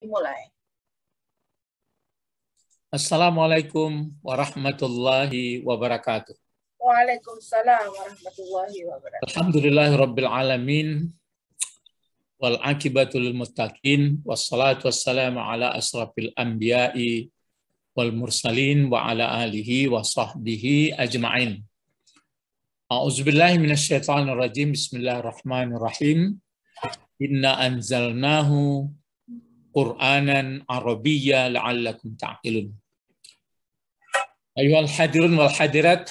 dimulai. Assalamualaikum warahmatullahi wabarakatuh. Waalaikumsalam warahmatullahi wabarakatuh. Alhamdulillah rabbil alamin wal akibatul muttaqin wassalatu wassalamu ala asrafil anbiya'i wal mursalin wa ala alihi wa sahbihi ajma'in. A'udzubillahi minasyaitonir Bismillahirrahmanirrahim. Inna anzalnahu Qur'anan Arabiyya la'allakum ta'qilun. Ayuhal hadirun wal hadirat,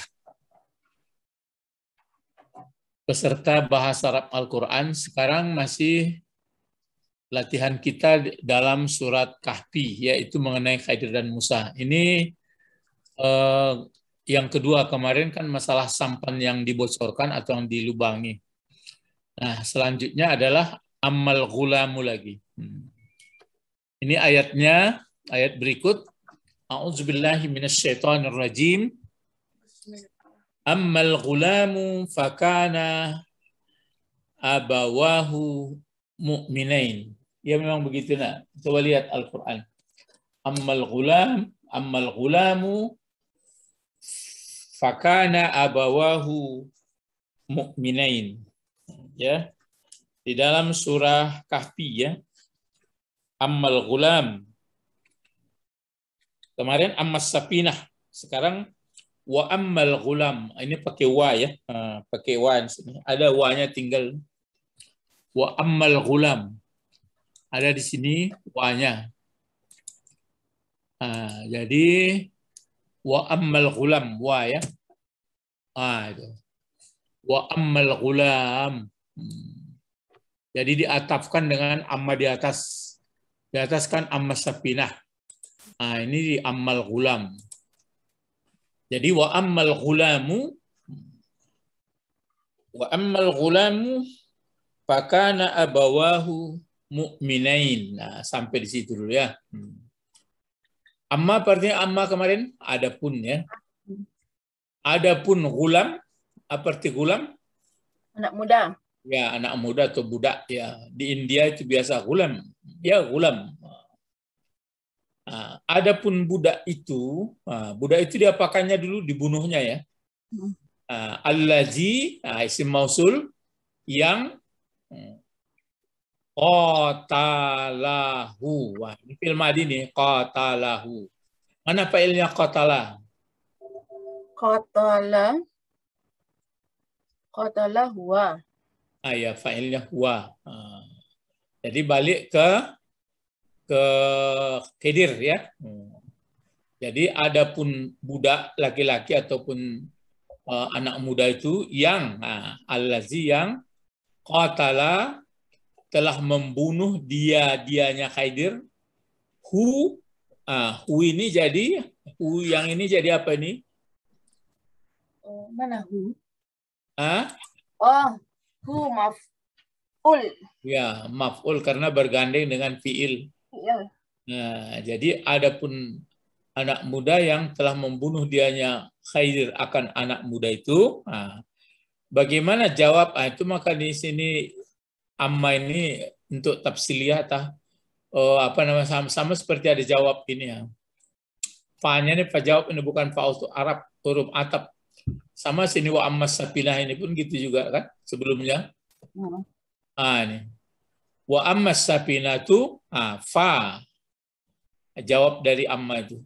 peserta bahasa Arab Al-Quran, sekarang masih latihan kita dalam surat Kahfi, yaitu mengenai Khidir dan Musa. Ini eh, yang kedua kemarin kan masalah sampan yang dibocorkan atau yang dilubangi. Nah, selanjutnya adalah amal gulamu lagi. Ini ayatnya, ayat berikut. A'udzubillahi minasyaitonir rajim. Ammal ghulamu fakana abawahu mu'minain. Ya memang begitu nak. Coba lihat Al-Qur'an. Ammal ghulam, ammal ghulamu fakana abawahu mu'minain. Ya. Di dalam surah Kahfi ya, ammal gulam. Kemarin ammas sapinah. Sekarang wa ammal gulam. Ah, ini pakai wa ya. Ah, pakai wa di sini. Ada wa tinggal. Wa ammal gulam. Ada di sini wa-nya. Ah, jadi wa ammal gulam. Wa ya. Ah, itu. Wa ammal gulam. Hmm. Jadi diatafkan dengan amma di atas di atas kan ammas sapinah. Nah, ini di ammal gulam. Jadi wa ammal gulamu wa ammal gulamu fakana abawahu mu'minain. Nah, sampai di situ dulu ya. Hmm. Amma artinya amma kemarin ada pun ya. Adapun gulam apa arti gulam? Anak muda ya anak muda atau budak ya di India itu biasa gulam ya gulam Nah, adapun budak itu, ah, budak itu diapakannya dulu dibunuhnya ya. Nah, Allazi, ah, isim mausul yang hmm, qatalahu. Wah, ini film adi nih, qatalahu. Mana failnya qatala? Qatala. Qatala ah ya fa'ilnya huwa. Ah. Jadi balik ke ke kedir ya. Hmm. Jadi adapun budak laki-laki ataupun uh, anak muda itu yang uh, allazi yang qatala telah membunuh dia dianya Khaidir hu uh, hu ini jadi hu yang ini jadi apa ini? Oh, mana hu? Ah? Oh, hu maf'ul. Ya, maf'ul karena bergandeng dengan fi'il. Ya. Nah, jadi adapun anak muda yang telah membunuh dianya khair akan anak muda itu, nah, bagaimana jawab? Nah, itu maka di sini amma ini untuk tafsiliyah tah oh, apa nama sama, sama seperti ada jawab ini ya. Fa'nya ini fa jawab ini bukan fa untuk Arab huruf atap sama sini wa ammas safinah ini pun gitu juga kan sebelumnya. Hmm. Ah ini. Wa ammas safinah tu ah, fa. Jawab dari amma itu.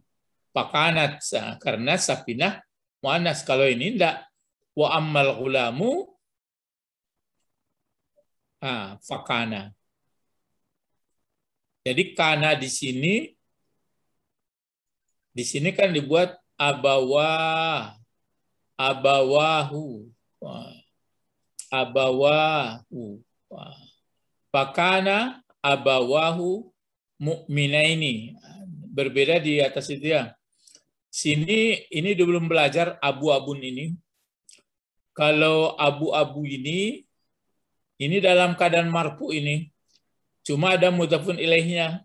Pakanat karena safinah muanas kalau ini ndak wa ammal gulamu ah, fakana. Jadi kana di sini di sini kan dibuat abawa abawahu abawahu pakana abawahu ini berbeda di atas itu ya sini ini belum belajar abu-abun ini kalau abu-abu ini ini dalam keadaan marfu ini cuma ada mutafun ilaihnya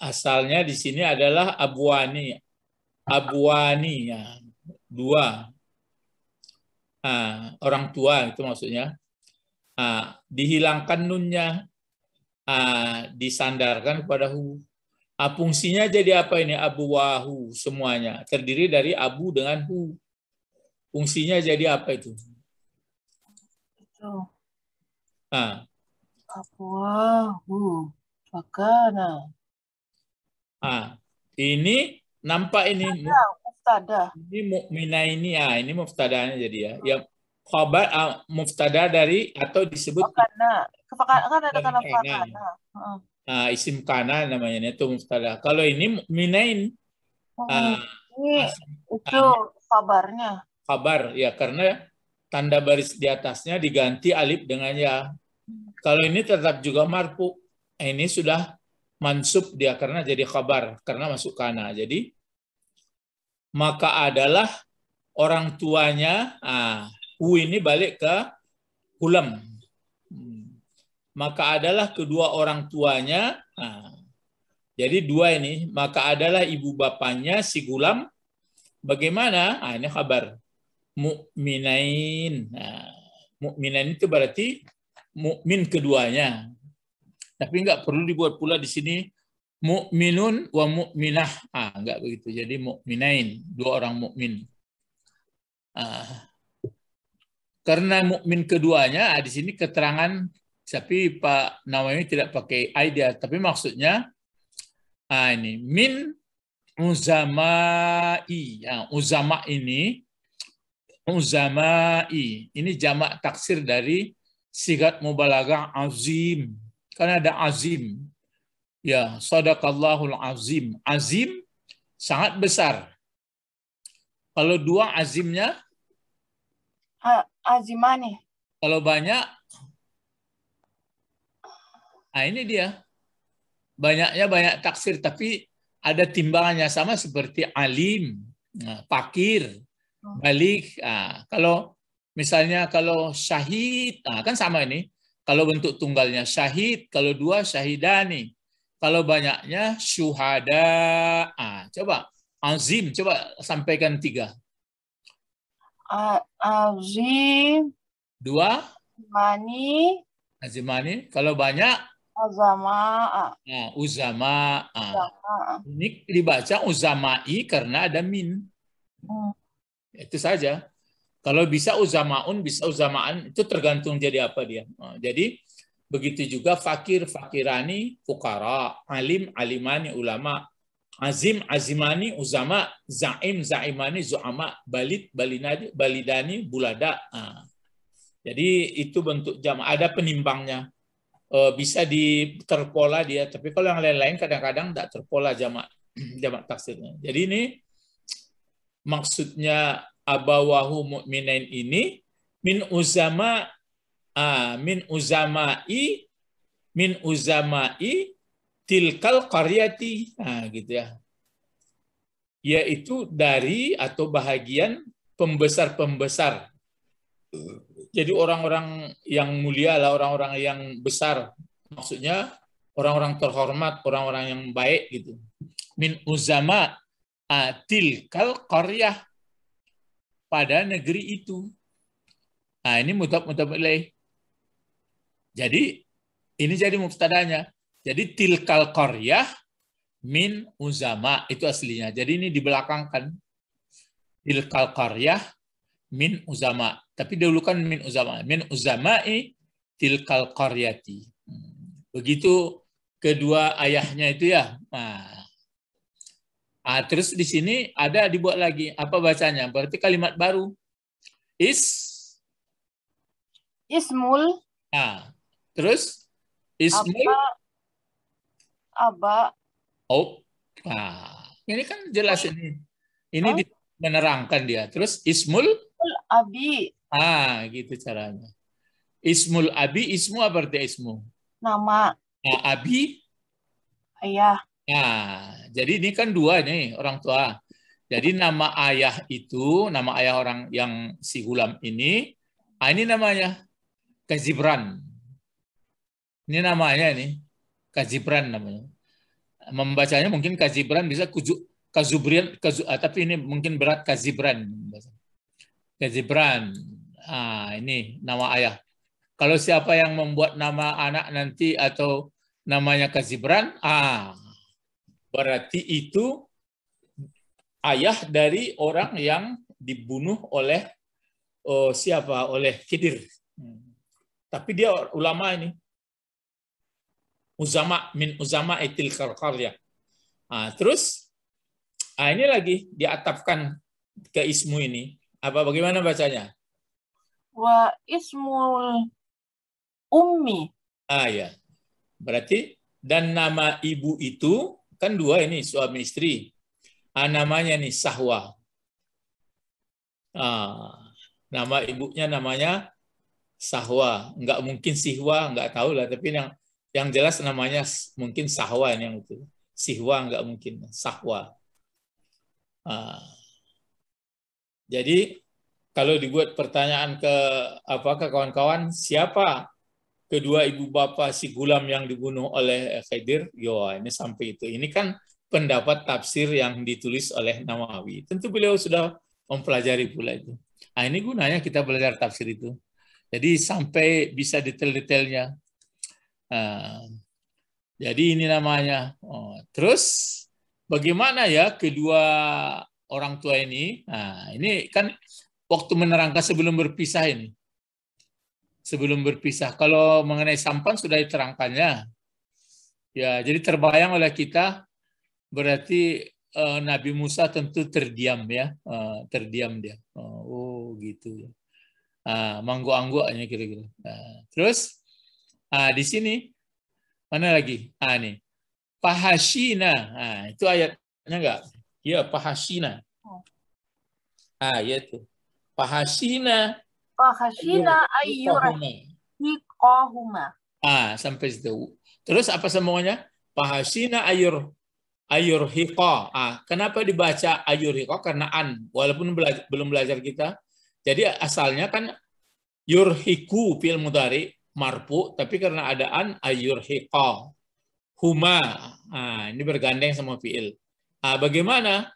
asalnya di sini adalah abuani, abuani ya dua uh, orang tua itu maksudnya uh, dihilangkan nunnya uh, disandarkan kepada hu uh, fungsinya jadi apa ini abu wahu semuanya terdiri dari abu dengan hu fungsinya jadi apa itu abu wahu bagaimana ini nampak ini muftada. Ini mukmina ini ya, ini muftadanya jadi ya. Yang khabar uh, ah, muftada dari atau disebut karena kan ada kata karena. Uh, ah, isim kana namanya itu muftada. Kalau ini mukminain hmm, ah, ini uh, itu kabarnya. Kabar ya karena tanda baris di atasnya diganti alif dengan ya. Hmm. Kalau ini tetap juga marfu. Eh, ini sudah mansub dia karena jadi kabar karena masuk kana. Jadi maka adalah orang tuanya ah, U ini balik ke hulam hmm. maka adalah kedua orang tuanya ah, jadi dua ini maka adalah ibu bapanya si gulam bagaimana ah, ini kabar mukminain nah, mukminain itu berarti mukmin keduanya tapi nggak perlu dibuat pula di sini mukminun wa mukminah. Ah, enggak begitu. Jadi mukminain, dua orang mukmin. Ah. Karena mukmin keduanya, ah, di sini keterangan tapi Pak Nawawi tidak pakai idea, tapi maksudnya ah, ini min uzamai. Ah, uzama ini uzamai. Ini jamak taksir dari sigat mubalaghah azim. Karena ada azim, Ya, sadaqallahul azim. Azim sangat besar. Kalau dua azimnya? Azimani. Kalau banyak? Nah, ini dia. Banyaknya banyak taksir, tapi ada timbangannya sama seperti alim, pakir, nah, hmm. balik. Nah, kalau misalnya kalau syahid, nah, kan sama ini. Kalau bentuk tunggalnya syahid, kalau dua syahidani. Kalau banyaknya syuhada. Ah, coba azim, coba sampaikan tiga. Uh, azim. Dua. Mani. mani? Kalau banyak. Uzama. Nah, uzama. Ah. uzama. Ini dibaca uzamai karena ada min. Hmm. Itu saja. Kalau bisa uzamaun, bisa uzamaan, itu tergantung jadi apa dia. Ah, jadi Begitu juga fakir, fakirani, fukara, alim, alimani, ulama, azim, azimani, uzama, zaim, zaimani, zuama, balid balinadi, balidani, bulada. Ah. Jadi itu bentuk jam. Ada penimbangnya. Eh, bisa diterpola dia. Tapi kalau yang lain-lain kadang-kadang tidak terpola jamak jamak taksirnya. Jadi ini maksudnya abawahu mu'minain ini min uzama ah, min uzamai min uzamai tilkal qaryati. Nah, gitu ya. Yaitu dari atau bahagian pembesar-pembesar. Jadi orang-orang yang mulia lah, orang-orang yang besar. Maksudnya orang-orang terhormat, orang-orang yang baik gitu. Min uzama atil ah, kal pada negeri itu. Nah, ini mutab mutab ilaih. Jadi ini jadi mubtadanya. Jadi tilkal qaryah min uzama itu aslinya. Jadi ini dibelakangkan tilkal qaryah min uzama. Tapi dulu kan min uzama. Min uzama'i tilkal qaryati. Hmm. Begitu kedua ayahnya itu ya. Nah, Ah, terus di sini ada dibuat lagi apa bacanya? Berarti kalimat baru. Is ismul. Ah, Terus Ismul, Aba. Oh. Nah, ini kan jelas ini. Ini Aba. menerangkan dia. Terus Ismul Abi. Ah, gitu caranya. Ismul Abi, ismu apa arti ismu? Nama. Nah, Abi? Ayah. Nah, jadi ini kan dua nih orang tua. Jadi nama ayah itu, nama ayah orang yang si hulam ini, ah, ini namanya kezibran. Ini namanya ini Kazibran namanya. Membacanya mungkin Kazibran bisa kuju, Kazubrian, kazu, ah, tapi ini mungkin berat Kazibran. Kazibran, ah, ini nama ayah. Kalau siapa yang membuat nama anak nanti atau namanya Kazibran, ah, berarti itu ayah dari orang yang dibunuh oleh oh, siapa? Oleh Khidir. Hmm. Tapi dia ulama ini. Uzama min uzama etil karya. Nah, ah, terus nah ini lagi diatapkan ke ismu ini. Apa bagaimana bacanya? Wa ismul ummi. Ah ya. Berarti dan nama ibu itu kan dua ini suami istri. Ah, namanya nih Sahwa. Ah, nama ibunya namanya Sahwa. Enggak mungkin Sihwa, enggak tahu lah. Tapi yang yang jelas namanya mungkin sahwa ini yang itu. Sihwa nggak mungkin, sahwa. Ah. jadi kalau dibuat pertanyaan ke apa ke kawan-kawan siapa kedua ibu bapak si Gulam yang dibunuh oleh Khidir, yo ini sampai itu. Ini kan pendapat tafsir yang ditulis oleh Nawawi. Tentu beliau sudah mempelajari pula itu. Nah, ini gunanya kita belajar tafsir itu. Jadi sampai bisa detail-detailnya. Eh, jadi ini namanya. Oh, terus bagaimana ya kedua orang tua ini? Nah, ini kan waktu menerangkan sebelum berpisah ini. Sebelum berpisah. Kalau mengenai sampan sudah diterangkannya. Ya, jadi terbayang oleh kita berarti uh, Nabi Musa tentu terdiam ya, uh, terdiam dia. Oh, oh gitu ya. Ah, manggu-angguannya kira-kira. Nah, terus Ah, di sini mana lagi? Ah ini. pahashina Ah, itu ayatnya enggak? Ya, pahashina oh. Ah, ya itu. Fahashina. Fahashina iya, ayyurahikohuma. Ah, sampai situ. Terus apa semuanya? pahashina ayur ayur hiqa. Ah, kenapa dibaca ayur hiqa? Karena an. Walaupun belajar, belum belajar kita. Jadi asalnya kan yurhiku fil mudari. Marpu tapi karena ada an ayur hiqa Huma. Nah, ini bergandeng sama fi'il. Nah, bagaimana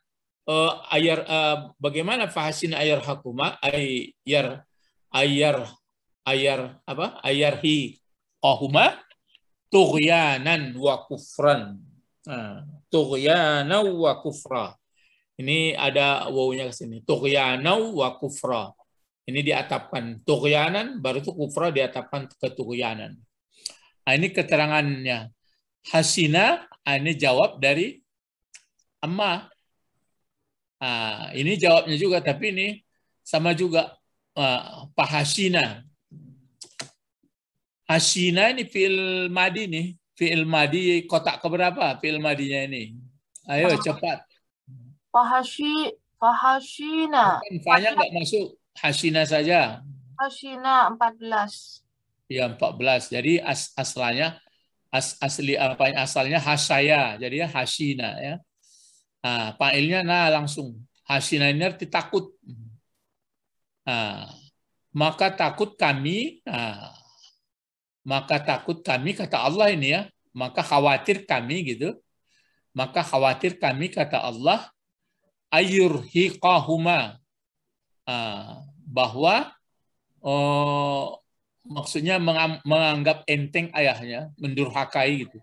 uh, ayar uh, bagaimana fahasin ayar hakuma ayar ayar ayar apa ayar hi kahuma tughyanan wa kufran nah, tughyana wa kufra ini ada wawunya ke sini tughyana wa kufra ini diatapkan. tuhyanan baru itu kufra diatapkan ke tughyanan. Nah, ini keterangannya. Hasina, ah, ini jawab dari Amma. Nah, ini jawabnya juga, tapi ini sama juga. Uh, Pak Hasina. Hasina ini fil madi nih. fil madi kotak keberapa fil madinya ini? Ayo, cepat. Pak Hasi, Pak Hasina. Fahnya nggak masuk. Hasina saja. Hasina 14. Ya 14. Jadi as asalnya as asli apa asalnya hasaya. Jadi ya hasina ya. Nah, pailnya nah langsung hasina ini arti takut. Nah, maka takut kami nah, maka takut kami kata Allah ini ya. Maka khawatir kami gitu. Maka khawatir kami kata Allah ayurhiqahuma. Ah, bahwa oh, maksudnya menganggap enteng ayahnya, mendurhakai gitu.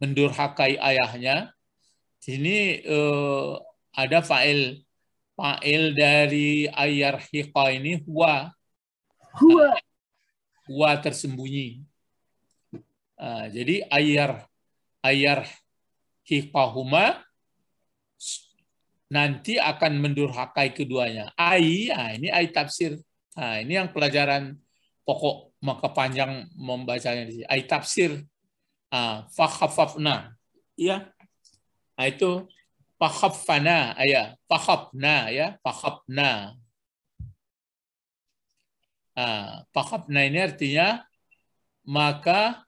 Mendurhakai ayahnya. Sini eh, ada fa'il fa'il dari ayar hiqa ini huwa. Huwa. Huwa tersembunyi. Uh, jadi ayar ayar hiqahuma nanti akan mendurhakai keduanya. Ai, nah ini ai tafsir. Nah, ini yang pelajaran pokok maka panjang membacanya di sini. Ai tafsir ah, fakhafafna. Iya. Nah, itu fakhafana ah, ya, fakhafna ya, fakhafna. Ah, fakhafna ini artinya maka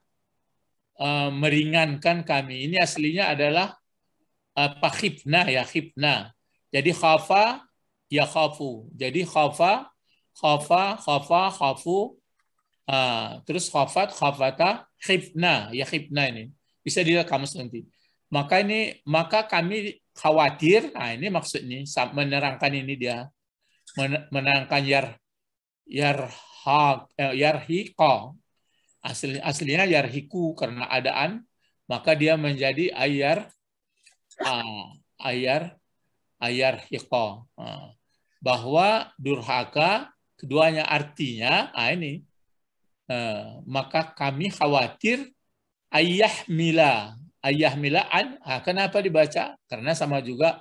uh, meringankan kami. Ini aslinya adalah apa khifna ya khifna. Jadi khafa ya khafu. Jadi khafa khafa khafa khafu uh, terus khafat khafata khifna ya khifna ini. Bisa kamu nanti. Maka ini maka kami khawatir. Nah, ini maksudnya menerangkan ini dia menerangkan yar yar ha eh, yarhiqa. Asli, aslinya yarhiku karena adaan maka dia menjadi ayar Ah, ayar ayar hiko ah, Bahwa durhaka keduanya artinya ah ini ah, maka kami khawatir ayah mila ayah mila an ah, kenapa dibaca karena sama juga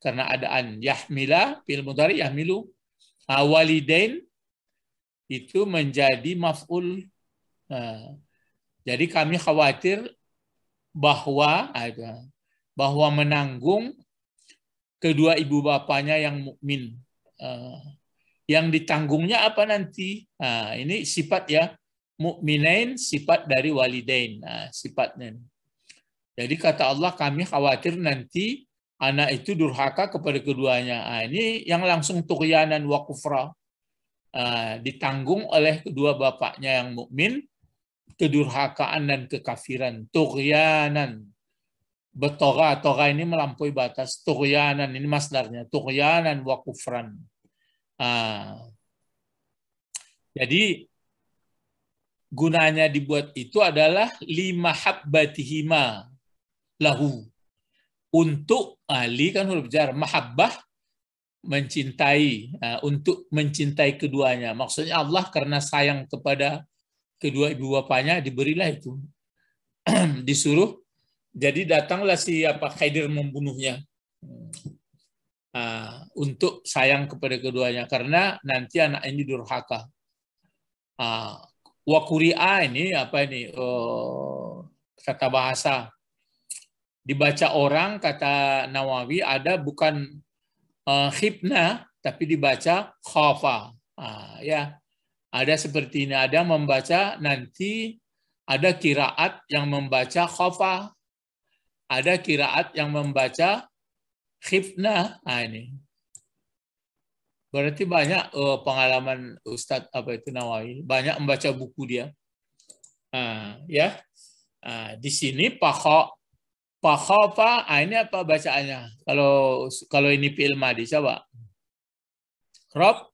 karena ada an yahmila fil mudhari yahmilu ah, walidain itu menjadi maf'ul jadi kami khawatir bahwa bahwa menanggung kedua ibu bapaknya yang mukmin. Eh, yang ditanggungnya apa nanti? Nah, ini sifat ya mukminain sifat dari walidain. Nah, sifatnya. Jadi kata Allah kami khawatir nanti anak itu durhaka kepada keduanya. Nah, ini yang langsung tughyanan wa kufra. Nah, ditanggung oleh kedua bapaknya yang mukmin kedurhakaan dan kekafiran tughyanan Betoga, toga ini melampaui batas. Tukyanan ini masdarnya. Tukyanan wa kufran. Ah. Jadi, gunanya dibuat itu adalah lima habbatihima lahu. Untuk ali kan huruf jar, mahabbah mencintai, ah, untuk mencintai keduanya. Maksudnya Allah karena sayang kepada kedua ibu bapaknya diberilah itu. Disuruh jadi datanglah si apa Khaidir membunuhnya uh, untuk sayang kepada keduanya karena nanti anak ini durhaka. Uh, ah, wakuria ini apa ini uh, kata bahasa dibaca orang kata Nawawi ada bukan uh, khibna tapi dibaca khafa. Uh, ya ada seperti ini ada membaca nanti ada kiraat yang membaca khafa ada kiraat yang membaca khifna, Nah ini. Berarti banyak oh, pengalaman Ustadz apa itu Nawawi, banyak membaca buku dia. Nah, ya. Nah, di sini pakho apa nah, ini apa bacaannya? Kalau kalau ini fi'il madi coba. Rob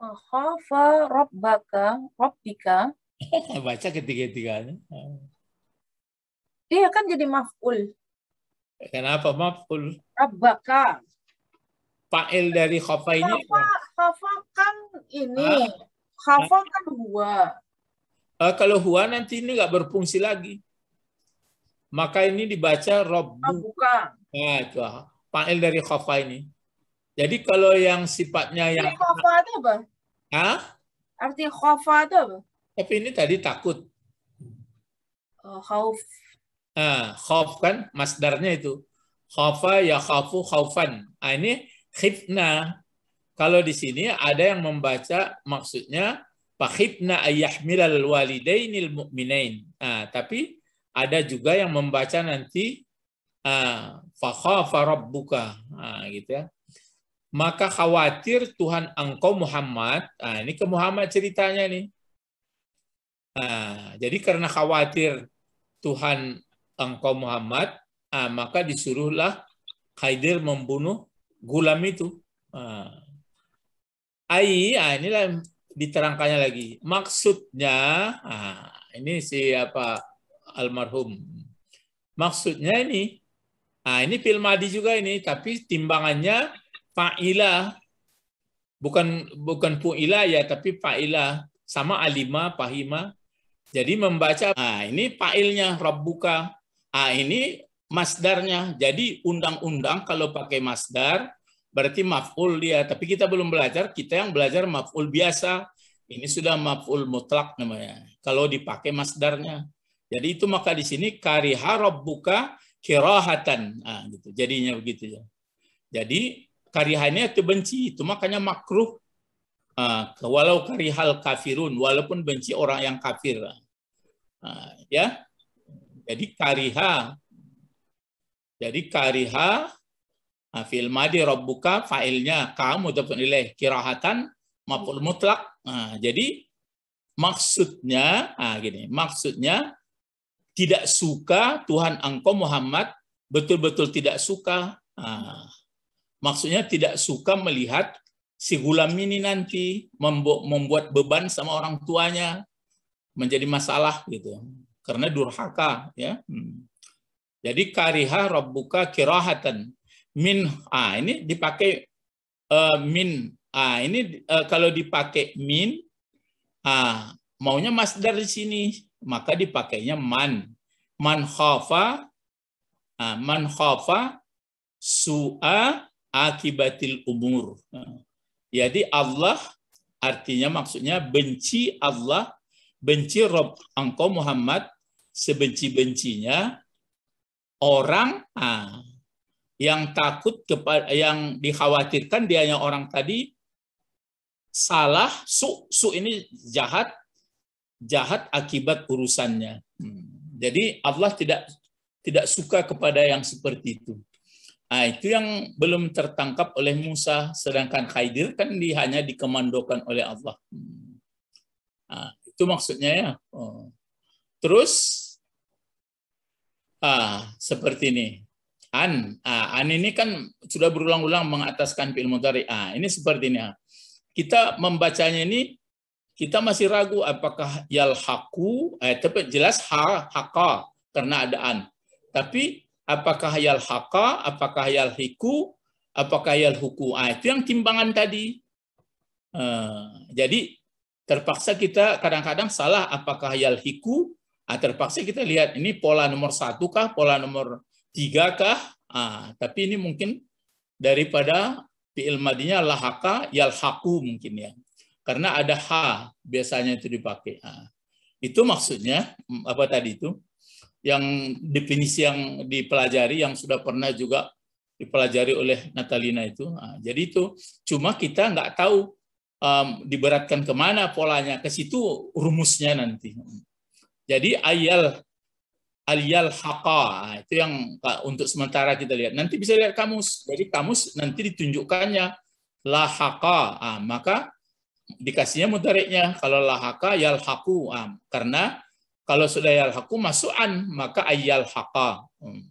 Pakhofa robbaka robbika. Baca ketiga-tiganya. Ah. Iya kan jadi maf'ul. Kenapa maf'ul? Rabbaka. Fa'il dari khafa ini khafa, kan ini. Ah. Khafa kan huwa. Ah, kalau huwa nanti ini nggak berfungsi lagi. Maka ini dibaca Rabbu. Rabbuka. Nah, itu ah, Fa'il dari khafa ini. Jadi kalau yang sifatnya Arti yang... khafa itu apa? Hah? Arti khafa itu apa? Tapi ini tadi takut. Oh, khauf. Nah, khaf kan masdarnya itu. Khafa ya khafu khaufan. Nah, ini khifna. Kalau di sini ada yang membaca maksudnya ayah ayyahmilal walidainil mu'minain. Nah, tapi ada juga yang membaca nanti uh, ah, fakhafa rabbuka. Nah, gitu ya. Maka khawatir Tuhan engkau Muhammad. Nah, ini ke Muhammad ceritanya nih. Nah, jadi karena khawatir Tuhan engkau Muhammad, ah, maka disuruhlah Khaidir membunuh gulam itu. Ah. Ay, ah, inilah diterangkannya lagi. Maksudnya, ah, ini siapa almarhum. Maksudnya ini, ah, ini film Adi juga ini, tapi timbangannya Ilah, Bukan bukan Ilah ya, tapi Ilah Sama alima, pahima. Jadi membaca, nah ini fa'ilnya, Rabbuka. A ah, ini masdarnya. Jadi undang-undang kalau pakai masdar berarti maf'ul dia. Tapi kita belum belajar, kita yang belajar maf'ul biasa. Ini sudah maf'ul mutlak namanya. Kalau dipakai masdarnya. Jadi itu maka di sini kariha rabbuka kirahatan. Nah, gitu. Jadinya begitu ya. Jadi karihanya itu benci, itu makanya makruh. Nah, walau karihal kafirun, walaupun benci orang yang kafir. Nah, ya, jadi kariha. Jadi kariha fil madi robbuka failnya kamu dapat nilai kirahatan maful mutlak. Nah, jadi maksudnya ah gini, maksudnya tidak suka Tuhan engkau Muhammad betul-betul tidak suka. Nah, maksudnya tidak suka melihat si gulam ini nanti membuat beban sama orang tuanya menjadi masalah gitu karena durhaka ya. Hmm. Jadi kariha rabbuka kirahatan min ah ini dipakai uh, min ah ini uh, kalau dipakai min ah maunya masdar di sini maka dipakainya man man khafa ah, man khafa su'a akibatil umur. Jadi Allah artinya maksudnya benci Allah benci Rob engkau Muhammad sebenci-bencinya orang ah, yang takut kepada yang dikhawatirkan dianya orang tadi salah su su ini jahat jahat akibat urusannya hmm. jadi Allah tidak tidak suka kepada yang seperti itu nah, itu yang belum tertangkap oleh Musa sedangkan Khaidir kan di, hanya dikemandokan oleh Allah hmm. nah, itu maksudnya ya. Oh. Terus ah, seperti ini. An, ah, an ini kan sudah berulang-ulang mengataskan fi'il mudhari. Ah, ini seperti ini. Ah. Kita membacanya ini kita masih ragu apakah yalhaku eh tapi jelas ha, haqa karena ada an. Tapi apakah yalhaka, apakah yalhiku, apakah yalhuku. Ah, itu yang timbangan tadi. Uh, jadi Terpaksa kita kadang-kadang salah apakah yalhiku, ah, terpaksa kita lihat ini pola nomor satu kah, pola nomor tiga kah, ah, tapi ini mungkin daripada fi'il madinya lahaka yalhaku mungkin ya. Karena ada h biasanya itu dipakai. Ah. Itu maksudnya apa tadi itu? Yang definisi yang dipelajari yang sudah pernah juga dipelajari oleh Natalina itu. Nah, jadi itu cuma kita nggak tahu um, diberatkan kemana polanya ke situ rumusnya nanti. Jadi ayal ayal haqa itu yang untuk sementara kita lihat. Nanti bisa lihat kamus. Jadi kamus nanti ditunjukkannya la haqa. Ah, maka dikasihnya mutariknya kalau la haqa yal haku. Ah, karena kalau sudah yal haku masukan maka ayal haqa. Hmm.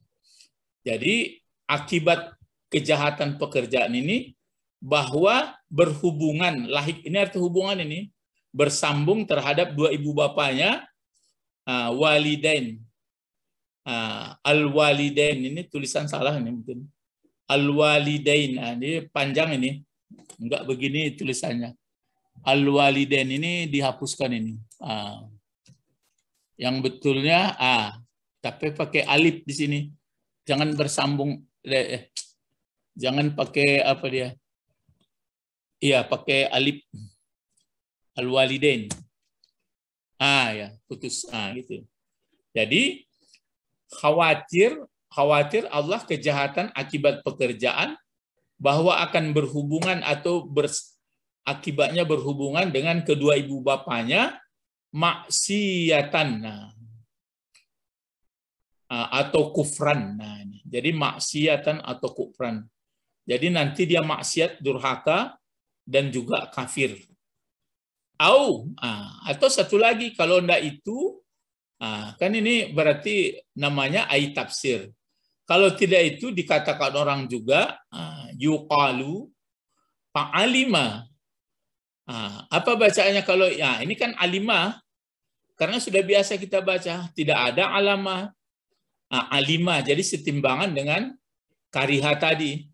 Jadi akibat kejahatan pekerjaan ini bahwa berhubungan lahik ini arti hubungan ini bersambung terhadap dua ibu bapaknya uh, walidain uh, ah, al walidain ini tulisan salah ini mungkin al walidain nah, ini panjang ini enggak begini tulisannya al walidain ini dihapuskan ini uh, yang betulnya a uh, tapi pakai alif di sini jangan bersambung eh, eh jangan pakai apa dia Iya, pakai alif al-walidain. Ah ya, putus ah gitu. Jadi khawatir khawatir Allah kejahatan akibat pekerjaan bahwa akan berhubungan atau ber, akibatnya berhubungan dengan kedua ibu bapanya maksiatan nah, ah, atau kufran. Nah, jadi maksiatan atau kufran. Jadi nanti dia maksiat durhaka dan juga kafir. Au, ah, atau satu lagi kalau ndak itu, ah, kan ini berarti namanya ai tafsir. Kalau tidak itu dikatakan orang juga ah, yuqalu alima Apa bacaannya kalau ya ini kan alima karena sudah biasa kita baca, tidak ada alama alima. Jadi setimbangan dengan kariha tadi.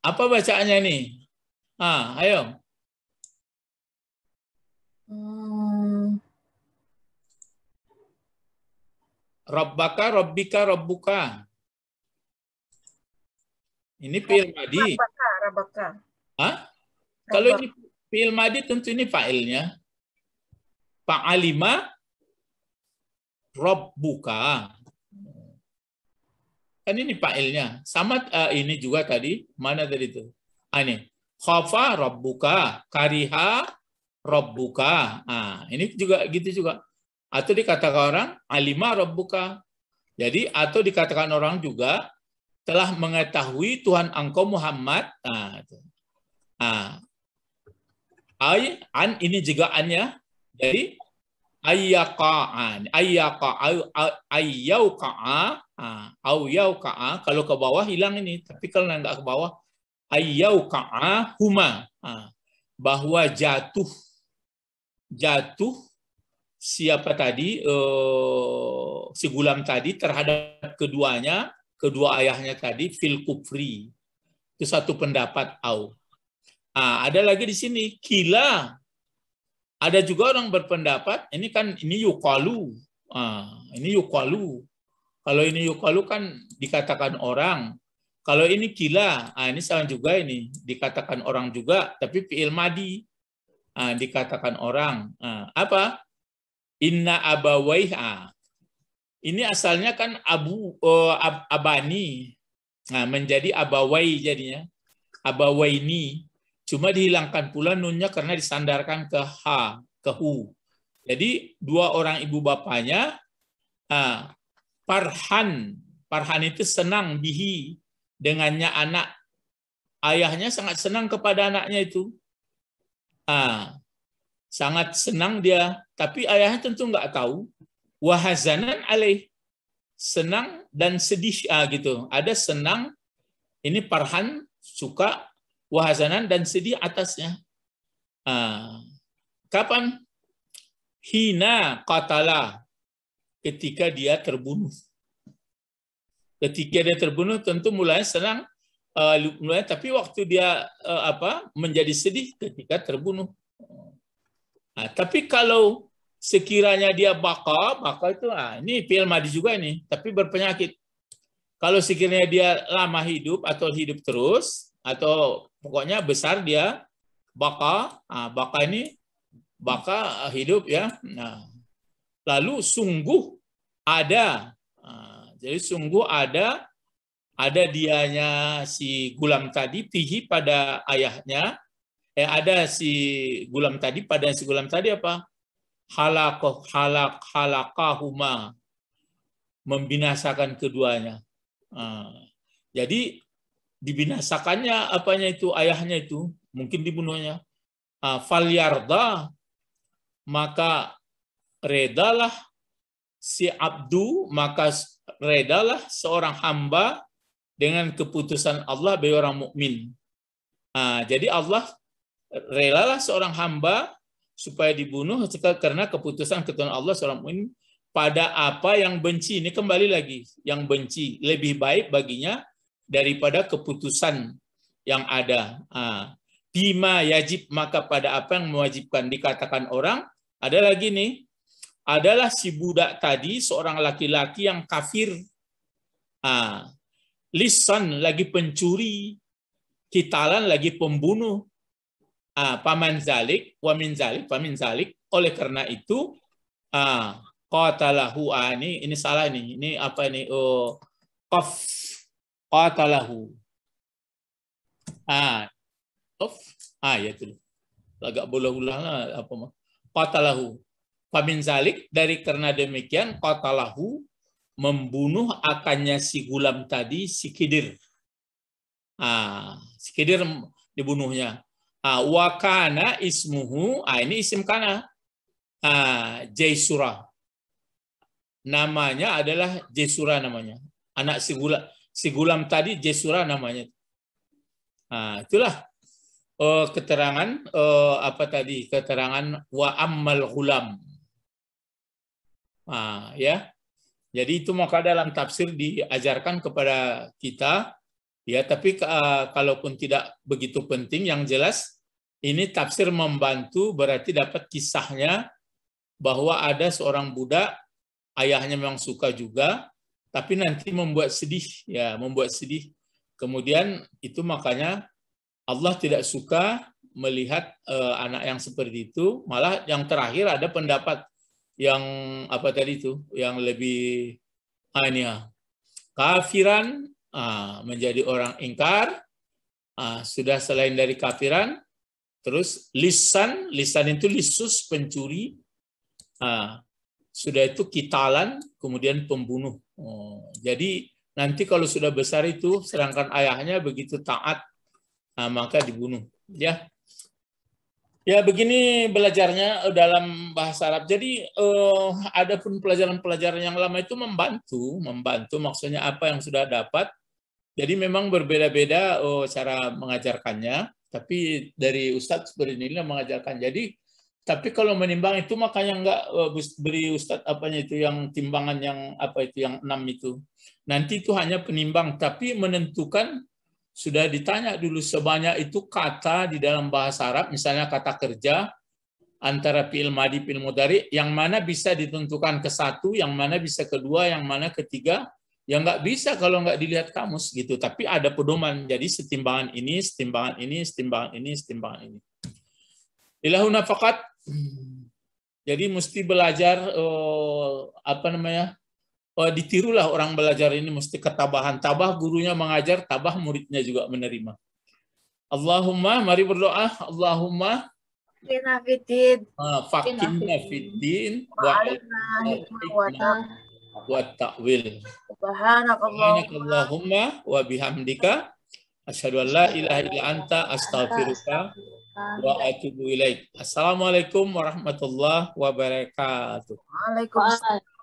Apa bacaannya nih? Ah, ayo. Hmm. Robbaka, robbika, robbuka. Ini fi'il madi. Robbaka, Robbaka. Hah? Kalau ini fi'il madi tentu ini fa'ilnya. Fa'alima Robbuka. Kan ini fa'ilnya. Sama uh, ini juga tadi. Mana tadi itu? Ah, ini. Khafa rabbuka, kariha rabbuka. Nah, ini juga gitu juga. Atau dikatakan orang alima rabbuka. Jadi atau dikatakan orang juga telah mengetahui Tuhan engkau Muhammad. Nah, nah ay an ini juga annya. Jadi ayyaqa'an ayyaqa'a ayyauqa'a ah, au kalau ke bawah hilang ini tapi kalau tidak ke bawah ayyauka'a huma bahwa jatuh jatuh siapa tadi eh, si gulam tadi terhadap keduanya kedua ayahnya tadi fil kufri itu satu pendapat au nah, ada lagi di sini kila ada juga orang berpendapat ini kan ini yukalu ah, ini yukalu kalau ini yukalu kan dikatakan orang kalau ini gila, nah, ini sama juga ini dikatakan orang juga, tapi fiil madi nah, dikatakan orang. nah, apa? Inna abawaiha. Ini asalnya kan abu oh, ab, abani. Nah, menjadi abawai jadinya. Abawaini. Cuma dihilangkan pula nunnya karena disandarkan ke ha, ke hu. Jadi dua orang ibu bapaknya nah, parhan. Parhan itu senang bihi dengannya anak ayahnya sangat senang kepada anaknya itu. Ah, sangat senang dia, tapi ayahnya tentu nggak tahu. Wahazanan alaih, senang dan sedih ah, gitu. Ada senang, ini parhan suka wahazanan dan sedih atasnya. Ah, kapan? Hina katalah ketika dia terbunuh ketika dia terbunuh tentu mulai senang uh, mulai tapi waktu dia uh, apa menjadi sedih ketika terbunuh nah, tapi kalau sekiranya dia bakal, bakal itu ah, ini pil madi juga ini tapi berpenyakit kalau sekiranya dia lama hidup atau hidup terus atau pokoknya besar dia bakal, ah, baka ini bakal hidup ya nah lalu sungguh ada jadi sungguh ada ada dianya si Gulam tadi pihi pada ayahnya eh ada si Gulam tadi pada si Gulam tadi apa? Halakoh halak halakahuma membinasakan keduanya. Ah. jadi dibinasakannya apanya itu ayahnya itu mungkin dibunuhnya. Ah, Falyarda maka redalah si abdu maka redalah seorang hamba dengan keputusan Allah bagi orang mukmin. Nah, jadi Allah relalah seorang hamba supaya dibunuh karena keputusan ketentuan Allah seorang mukmin pada apa yang benci ini kembali lagi yang benci lebih baik baginya daripada keputusan yang ada. Nah, bima yajib maka pada apa yang mewajibkan dikatakan orang ada lagi nih adalah si budak tadi seorang laki-laki yang kafir. Ah, lisan lagi pencuri, kitalan lagi pembunuh. Ah, paman zalik, wamin zalik, paman zalik. Oleh karena itu, ah, qatalahu ani ini salah ini, Ini apa ini? Oh, qaf qatalahu. Ah, of, ah ya itu. Agak boleh ulang lah apa mah. Qatalahu Famin zalik dari karena demikian lahu membunuh akannya si gulam tadi si kidir. Ah, si kidir dibunuhnya. Ah, wakana ismuhu, ah ini isim kana. Ah, Jaisura. Namanya adalah Jaisura namanya. Anak si gulam, si gulam tadi Jaisura namanya. Ah, itulah uh, keterangan uh, apa tadi? Keterangan wa ammal gulam Nah, ya. Jadi itu maka dalam tafsir diajarkan kepada kita ya, tapi uh, kalaupun tidak begitu penting yang jelas ini tafsir membantu berarti dapat kisahnya bahwa ada seorang budak ayahnya memang suka juga tapi nanti membuat sedih ya, membuat sedih. Kemudian itu makanya Allah tidak suka melihat uh, anak yang seperti itu. Malah yang terakhir ada pendapat yang apa tadi itu yang lebih hanya ah, ah. kafiran ah, menjadi orang ingkar ah, sudah selain dari kafiran terus lisan lisan itu lisus pencuri ah, sudah itu kitalan kemudian pembunuh oh, jadi nanti kalau sudah besar itu sedangkan ayahnya begitu taat ah, maka dibunuh ya Ya begini belajarnya eh, dalam bahasa Arab. Jadi eh, ada pun pelajaran-pelajaran yang lama itu membantu, membantu maksudnya apa yang sudah dapat. Jadi memang berbeda-beda oh, cara mengajarkannya, tapi dari Ustadz seperti bernilai mengajarkan. Jadi tapi kalau menimbang itu makanya nggak eh, beri Ustadz apanya itu yang timbangan yang apa itu yang enam itu. Nanti itu hanya penimbang, tapi menentukan sudah ditanya dulu sebanyak itu kata di dalam bahasa Arab, misalnya kata kerja, antara fi'il madi, fi'il mudari, yang mana bisa ditentukan ke satu, yang mana bisa kedua, yang mana ketiga, yang nggak bisa kalau nggak dilihat kamus gitu. Tapi ada pedoman, jadi setimbangan ini, setimbangan ini, setimbangan ini, setimbangan ini. Ilahuna fakat, jadi mesti belajar oh, apa namanya uh, ditirulah orang belajar ini mesti ketabahan. Tabah gurunya mengajar, tabah muridnya juga menerima. Allahumma, mari berdoa. Allahumma Fakina fiddin. Ah, Fakina Wa ta'wil. Subhanakallahumma wa bihamdika. Asyadu an la ilaha illa anta astaghfiruka wa atubu ilaik. Assalamualaikum warahmatullahi wabarakatuh. Waalaikumsalam.